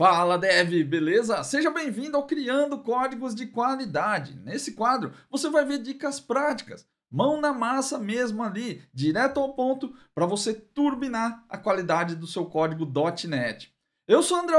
Fala Dev, beleza? Seja bem-vindo ao Criando Códigos de Qualidade. Nesse quadro você vai ver dicas práticas, mão na massa mesmo ali, direto ao ponto, para você turbinar a qualidade do seu código .NET. Eu sou André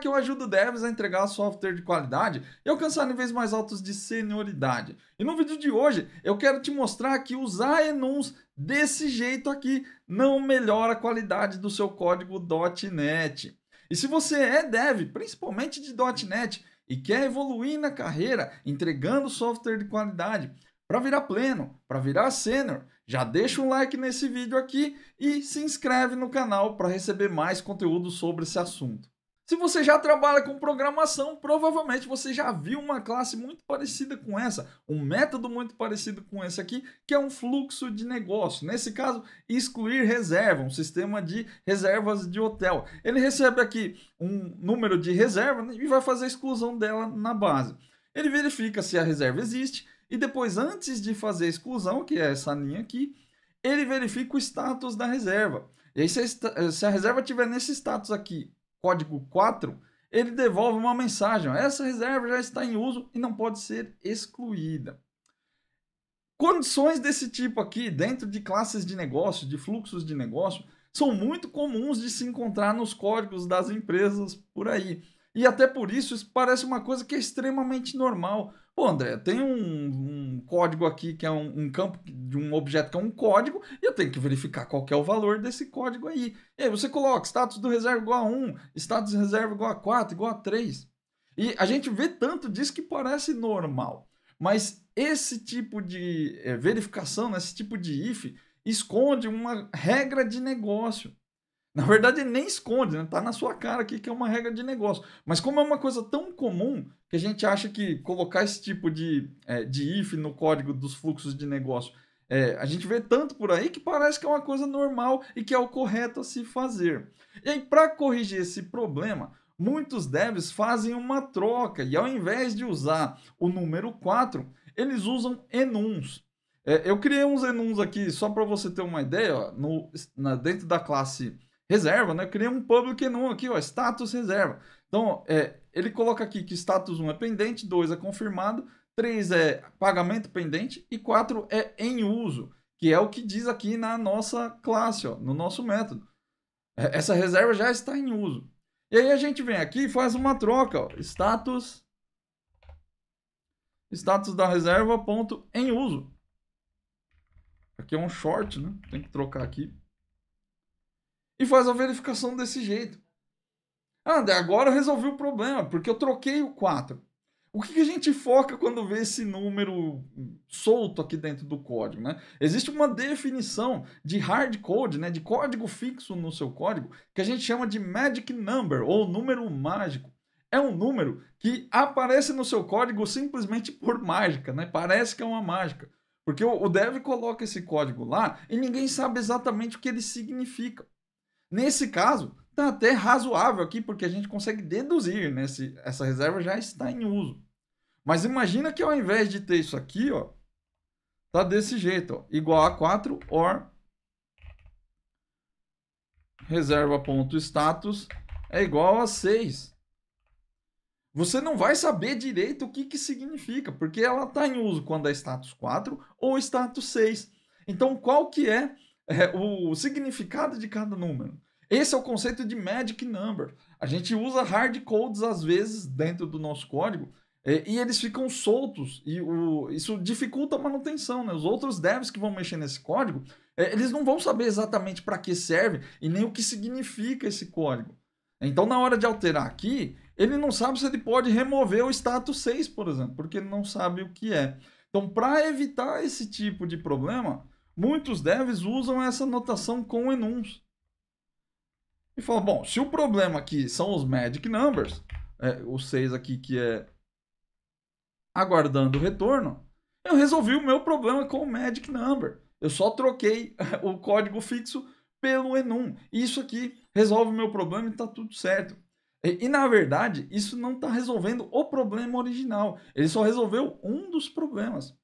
que eu ajudo devs a entregar software de qualidade e alcançar níveis mais altos de senioridade. E no vídeo de hoje eu quero te mostrar que usar enums desse jeito aqui não melhora a qualidade do seu código .NET. E se você é dev, principalmente de .NET, e quer evoluir na carreira entregando software de qualidade, para virar pleno, para virar sênior, já deixa um like nesse vídeo aqui e se inscreve no canal para receber mais conteúdo sobre esse assunto. Se você já trabalha com programação, provavelmente você já viu uma classe muito parecida com essa, um método muito parecido com esse aqui, que é um fluxo de negócio. Nesse caso, excluir reserva, um sistema de reservas de hotel. Ele recebe aqui um número de reserva né, e vai fazer a exclusão dela na base. Ele verifica se a reserva existe e depois, antes de fazer a exclusão, que é essa linha aqui, ele verifica o status da reserva. E aí, se a reserva tiver nesse status aqui código 4, ele devolve uma mensagem: essa reserva já está em uso e não pode ser excluída. Condições desse tipo aqui, dentro de classes de negócio, de fluxos de negócio, são muito comuns de se encontrar nos códigos das empresas por aí. E até por isso, isso parece uma coisa que é extremamente normal. Pô, André, tem um, um código aqui que é um, um, campo de um objeto que é um código, e eu tenho que verificar qual que é o valor desse código aí. E aí você coloca status do reserva igual a 1, status reserva igual a 4, igual a 3. E a gente vê tanto disso que parece normal. Mas esse tipo de é, verificação, esse tipo de if, esconde uma regra de negócio. Na verdade, ele nem esconde, né? Tá na sua cara aqui que é uma regra de negócio. Mas como é uma coisa tão comum que a gente acha que colocar esse tipo de, é, de if no código dos fluxos de negócio, é, a gente vê tanto por aí que parece que é uma coisa normal e que é o correto a se fazer. E aí, para corrigir esse problema, muitos devs fazem uma troca e ao invés de usar o número 4, eles usam enums. É, eu criei uns enums aqui só para você ter uma ideia, ó, no, na, dentro da classe reserva, né? Criamos um public enum aqui, ó, status reserva. Então, é, ele coloca aqui que status 1 é pendente, 2 é confirmado, 3 é pagamento pendente e 4 é em uso, que é o que diz aqui na nossa classe, ó, no nosso método. É, essa reserva já está em uso. E aí a gente vem aqui e faz uma troca, ó, status status da reserva ponto em uso. Aqui é um short, né? Tem que trocar aqui e faz a verificação desse jeito. Ah, agora eu resolvi o problema, porque eu troquei o 4. O que, a gente foca quando vê esse número solto aqui dentro do código? Né? Existe uma definição de hard code, né, de código fixo no seu código, que a gente chama de magic number, ou número mágico. É um número que aparece no seu código simplesmente por mágica, né? parece que é uma mágica. Porque o dev coloca esse código lá e ninguém sabe exatamente o que ele significa. Nesse caso, está até razoável aqui, porque a gente consegue deduzir, né? Se essa reserva já está em uso. Mas imagina que ao invés de ter isso aqui, ó, tá desse jeito, ó, igual a 4 or reserva.status é igual a 6. Você não vai saber direito o que, que significa, porque ela está em uso quando é status 4 ou status 6. Então, qual que é é, o significado de cada número. Esse é o conceito de magic number. A gente usa hard codes às vezes dentro do nosso código e, e eles ficam soltos e o, isso dificulta a manutenção. Né? Os outros devs que vão mexer nesse código, é, eles não vão saber exatamente para que serve e nem o que significa esse código. Então, na hora de alterar aqui, ele não sabe se ele pode remover o status 6, por exemplo, porque ele não sabe o que é. Então, para evitar esse tipo de problema, Muitos devs usam essa notação com enums E falam, bom, se o problema aqui são os magic numbers, é, o 6 aqui que é aguardando o retorno, eu resolvi o meu problema com o magic number. Eu só troquei o código fixo pelo enum. Isso aqui resolve o meu problema e está tudo certo. E, e, na verdade, isso não está resolvendo o problema original. Ele só resolveu um dos problemas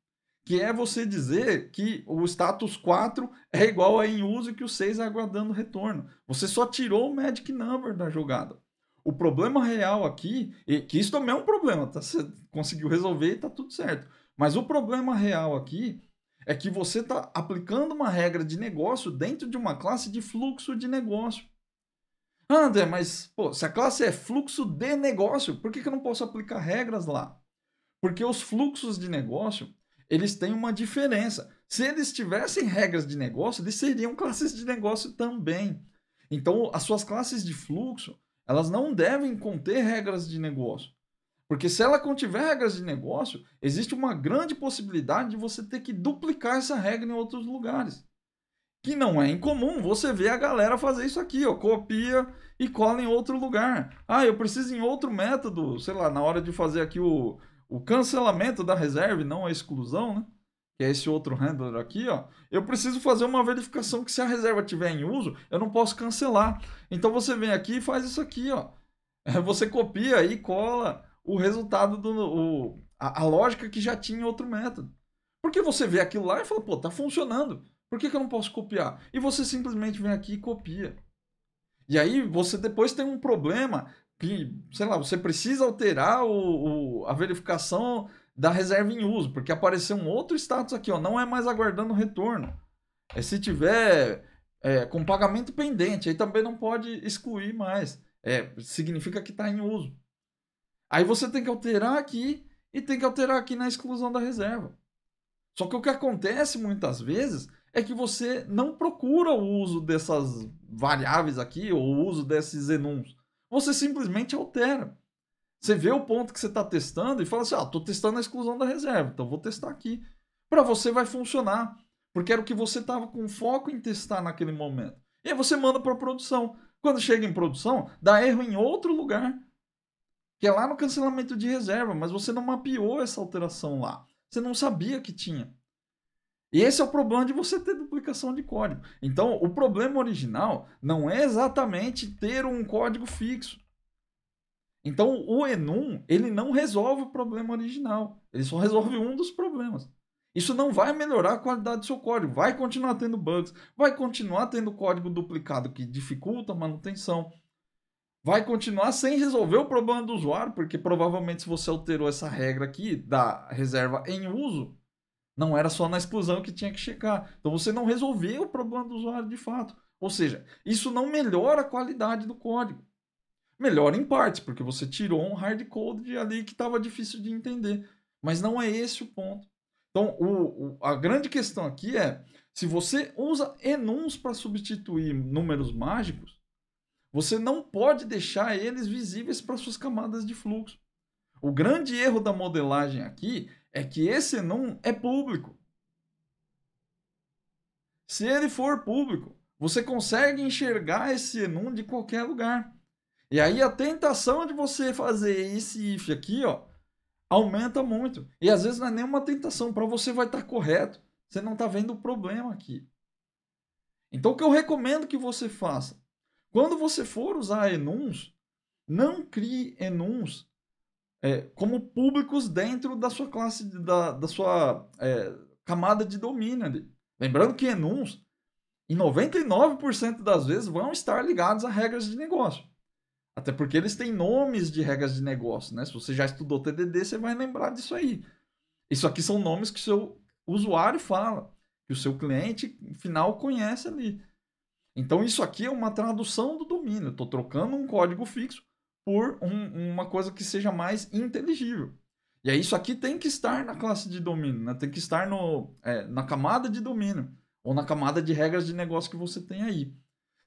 que é você dizer que o status 4 é igual a em uso e que o 6 é aguardando retorno. Você só tirou o magic number da jogada. O problema real aqui, e que isso também é um problema, tá? Você conseguiu resolver e tá tudo certo. Mas o problema real aqui é que você está aplicando uma regra de negócio dentro de uma classe de fluxo de negócio. André, mas pô, se a classe é fluxo de negócio, por que, que eu não posso aplicar regras lá? Porque os fluxos de negócio eles têm uma diferença. Se eles tivessem regras de negócio, eles seriam classes de negócio também. Então, as suas classes de fluxo, elas não devem conter regras de negócio. Porque se ela contiver regras de negócio, existe uma grande possibilidade de você ter que duplicar essa regra em outros lugares. Que não é incomum você ver a galera fazer isso aqui, ó, copia e cola em outro lugar. Ah, eu preciso em outro método, sei lá, na hora de fazer aqui o o cancelamento da reserva e não a é exclusão, né? Que é esse outro handler aqui, ó. Eu preciso fazer uma verificação que se a reserva tiver em uso, eu não posso cancelar. Então você vem aqui e faz isso aqui, ó. Você copia e cola o resultado do o, a, a, lógica que já tinha em outro método. Porque você vê aquilo lá e fala, pô, tá funcionando. Por que, que eu não posso copiar? E você simplesmente vem aqui e copia. E aí você depois tem um problema que, sei lá, você precisa alterar o, o, a verificação da reserva em uso, porque apareceu um outro status aqui, ó, não é mais aguardando retorno. É se tiver é, com pagamento pendente, aí também não pode excluir mais. É, significa que está em uso. Aí você tem que alterar aqui e tem que alterar aqui na exclusão da reserva. Só que o que acontece muitas vezes é que você não procura o uso dessas variáveis aqui, ou o uso desses enums você simplesmente altera. Você vê o ponto que você está testando e fala assim: ah, estou testando a exclusão da reserva, então vou testar aqui. Para você vai funcionar, porque era o que você estava com foco em testar naquele momento. E aí você manda para produção. Quando chega em produção, dá erro em outro lugar, que é lá no cancelamento de reserva, mas você não mapeou essa alteração lá. Você não sabia que tinha. E esse é o problema de você ter duplicação de código. Então, o problema original não é exatamente ter um código fixo. Então, o Enum, ele não resolve o problema original. Ele só resolve um dos problemas. Isso não vai melhorar a qualidade do seu código. Vai continuar tendo bugs, vai continuar tendo código duplicado que dificulta a manutenção. Vai continuar sem resolver o problema do usuário, porque provavelmente se você alterou essa regra aqui da reserva em uso, não era só na exclusão que tinha que checar. Então você não resolveu o problema do usuário de fato. Ou seja, isso não melhora a qualidade do código. Melhora em parte, porque você tirou um hard code ali que estava difícil de entender. Mas não é esse o ponto. Então, o, o, a grande questão aqui é: se você usa enums para substituir números mágicos, você não pode deixar eles visíveis para suas camadas de fluxo. O grande erro da modelagem aqui é que esse não é público. Se ele for público, você consegue enxergar esse enum de qualquer lugar. E aí a tentação de você fazer esse if aqui, ó, aumenta muito. E às vezes não é nenhuma tentação, para você vai estar tá correto. Você não está vendo o problema aqui. Então o que eu recomendo que você faça? Quando você for usar enums, não crie enums é, como públicos dentro da sua classe, da, da sua é, camada de domínio ali. Lembrando que enuns, em 99% das vezes, vão estar ligados a regras de negócio. Até porque eles têm nomes de regras de negócio, né? Se você já estudou TDD, você vai lembrar disso aí. Isso aqui são nomes que o seu usuário fala, que o seu cliente final conhece ali. Então, isso aqui é uma tradução do domínio. Estou trocando um código fixo por um, uma coisa que seja mais inteligível. E aí, isso aqui tem que estar na classe de domínio, né? tem que estar no, é, na camada de domínio, ou na camada de regras de negócio que você tem aí.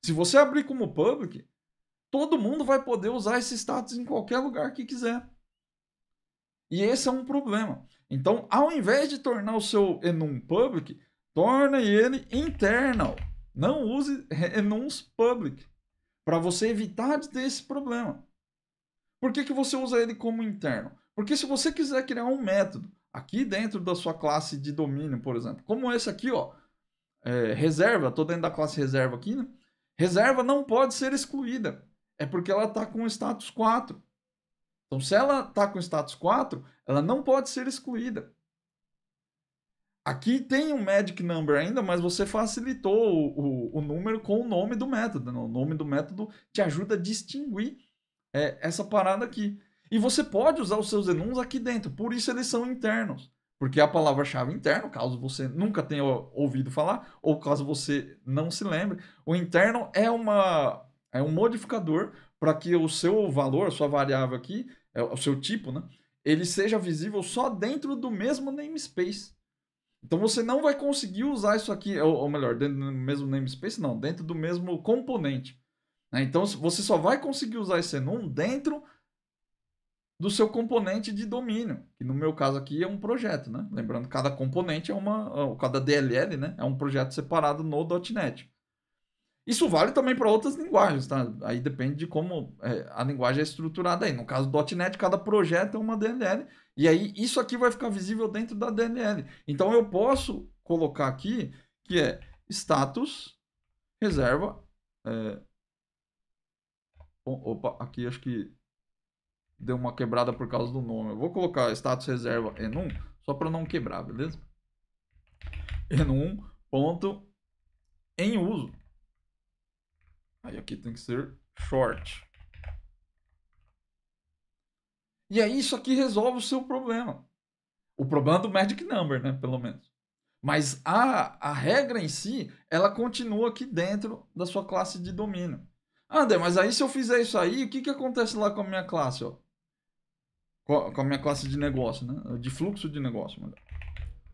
Se você abrir como public, todo mundo vai poder usar esse status em qualquer lugar que quiser. E esse é um problema. Então, ao invés de tornar o seu enum public, torne ele internal. Não use enums public para você evitar de ter esse problema. Por que, que você usa ele como interno? Porque se você quiser criar um método aqui dentro da sua classe de domínio, por exemplo, como esse aqui, ó, é, reserva, estou dentro da classe reserva aqui, né? reserva não pode ser excluída, é porque ela está com status 4. Então, se ela está com status 4, ela não pode ser excluída. Aqui tem um magic number ainda, mas você facilitou o, o, o número com o nome do método. Né? O nome do método te ajuda a distinguir é, essa parada aqui. E você pode usar os seus enums aqui dentro, por isso eles são internos. Porque é a palavra-chave interno, caso você nunca tenha ouvido falar, ou caso você não se lembre, o interno é, uma, é um modificador para que o seu valor, a sua variável aqui, é o seu tipo, né? Ele seja visível só dentro do mesmo namespace. Então você não vai conseguir usar isso aqui, ou, ou melhor, dentro do mesmo namespace, não, dentro do mesmo componente. Né? Então você só vai conseguir usar esse num dentro do seu componente de domínio, que no meu caso aqui é um projeto, né? Lembrando, cada componente é uma, cada DLL, né? É um projeto separado no .NET. Isso vale também para outras linguagens, tá? Aí depende de como é, a linguagem é estruturada aí. No caso do .NET, cada projeto é uma DLL, e aí isso aqui vai ficar visível dentro da DLL. Então eu posso colocar aqui que é status reserva é, Opa, aqui acho que deu uma quebrada por causa do nome. Eu vou colocar status reserva n N1 só para não quebrar, beleza? enum ponto em uso. Aí aqui tem que ser short. E aí isso aqui resolve o seu problema. O problema do magic number, né, pelo menos. Mas a, a regra em si, ela continua aqui dentro da sua classe de domínio. Ah, mas aí se eu fizer isso aí, o que, que acontece lá com a minha classe, ó? Com a minha classe de negócio, né? De fluxo de negócio, melhor.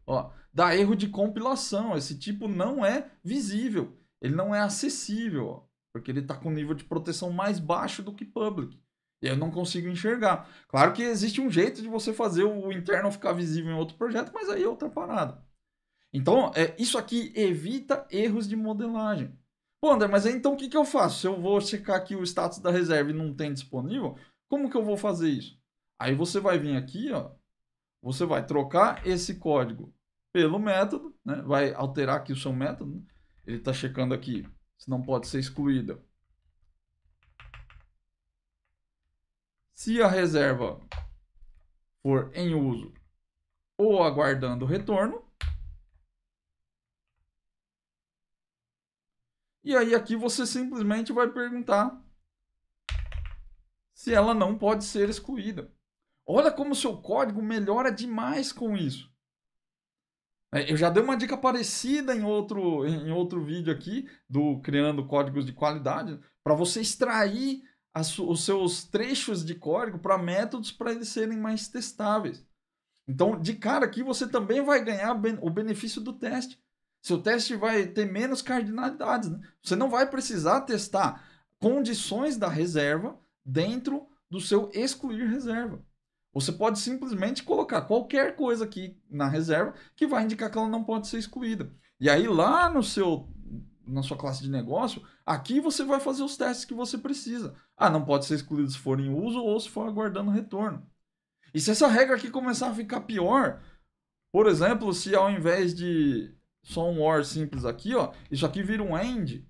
Ó, dá erro de compilação. Esse tipo não é visível. Ele não é acessível, ó, porque ele está com nível de proteção mais baixo do que public. E eu não consigo enxergar. Claro que existe um jeito de você fazer o interno ficar visível em outro projeto, mas aí é outra parada. Então, é, isso aqui evita erros de modelagem. Pô, André, mas então o que, que eu faço? Se eu vou checar aqui o status da reserva e não tem disponível, como que eu vou fazer isso? Aí você vai vir aqui, ó, você vai trocar esse código pelo método, né? vai alterar aqui o seu método, né? ele está checando aqui se não pode ser excluída. Se a reserva for em uso ou aguardando retorno, E aí aqui você simplesmente vai perguntar se ela não pode ser excluída. Olha como seu código melhora demais com isso. É, eu já dei uma dica parecida em outro, em outro vídeo aqui, do Criando Códigos de Qualidade, para você extrair as, os seus trechos de código para métodos para eles serem mais testáveis. Então, de cara aqui, você também vai ganhar o benefício do teste. Seu teste vai ter menos cardinalidades. Né? Você não vai precisar testar condições da reserva dentro do seu excluir reserva. Você pode simplesmente colocar qualquer coisa aqui na reserva que vai indicar que ela não pode ser excluída. E aí lá no seu na sua classe de negócio, aqui você vai fazer os testes que você precisa. Ah, não pode ser excluído se for em uso ou se for aguardando retorno. E se essa regra aqui começar a ficar pior, por exemplo, se ao invés de só um or simples aqui, ó, isso aqui vira um end.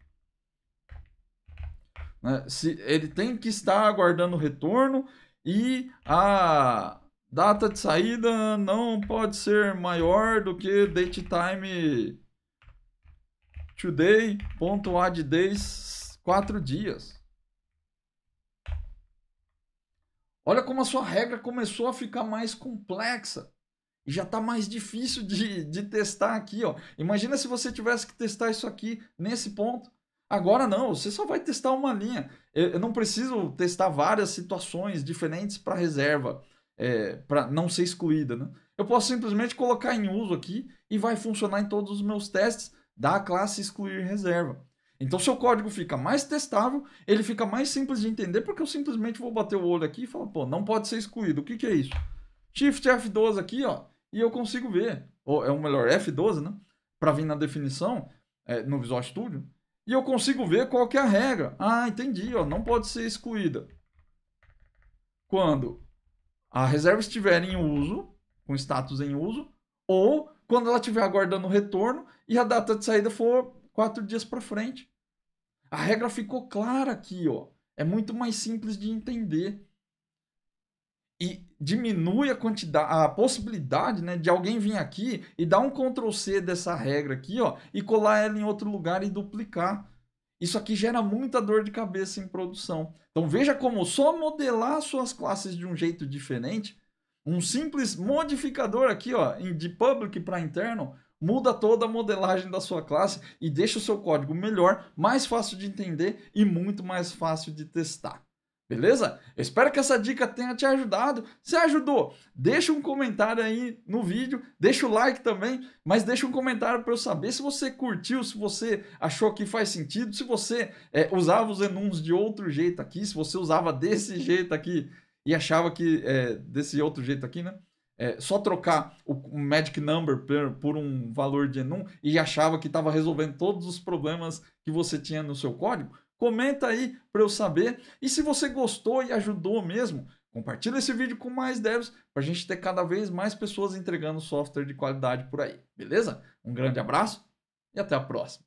Né? Se, ele tem que estar aguardando o retorno e a data de saída não pode ser maior do que date time days 4 dias. Olha como a sua regra começou a ficar mais complexa já está mais difícil de, de testar aqui. Ó. Imagina se você tivesse que testar isso aqui nesse ponto. Agora não, você só vai testar uma linha. Eu, eu não preciso testar várias situações diferentes para reserva, é, para não ser excluída. Né? Eu posso simplesmente colocar em uso aqui e vai funcionar em todos os meus testes da classe excluir reserva. Então seu código fica mais testável, ele fica mais simples de entender, porque eu simplesmente vou bater o olho aqui e falar, pô, não pode ser excluído. O que, que é isso? Shift F12 aqui, ó, e eu consigo ver, ou é o melhor, F12, né? Para vir na definição, é, no Visual Studio, e eu consigo ver qual que é a regra. Ah, entendi, ó, não pode ser excluída. Quando a reserva estiver em uso, com status em uso, ou quando ela estiver aguardando o retorno e a data de saída for quatro dias para frente. A regra ficou clara aqui, ó. É muito mais simples de entender e diminui a quantidade, a possibilidade, né, de alguém vir aqui e dar um Ctrl C dessa regra aqui, ó, e colar ela em outro lugar e duplicar. Isso aqui gera muita dor de cabeça em produção. Então veja como só modelar suas classes de um jeito diferente, um simples modificador aqui, ó, de public para interno, muda toda a modelagem da sua classe e deixa o seu código melhor, mais fácil de entender e muito mais fácil de testar. Beleza? Eu espero que essa dica tenha te ajudado. Se ajudou, deixa um comentário aí no vídeo, deixa o like também, mas deixa um comentário para eu saber se você curtiu, se você achou que faz sentido, se você é, usava os enums de outro jeito aqui, se você usava desse jeito aqui e achava que é, desse outro jeito aqui, né? É, só trocar o magic number por, um valor de enum e achava que estava resolvendo todos os problemas que você tinha no seu código? Comenta aí para eu saber. E se você gostou e ajudou mesmo, compartilha esse vídeo com mais devs para a gente ter cada vez mais pessoas entregando software de qualidade por aí. Beleza? Um grande abraço e até a próxima.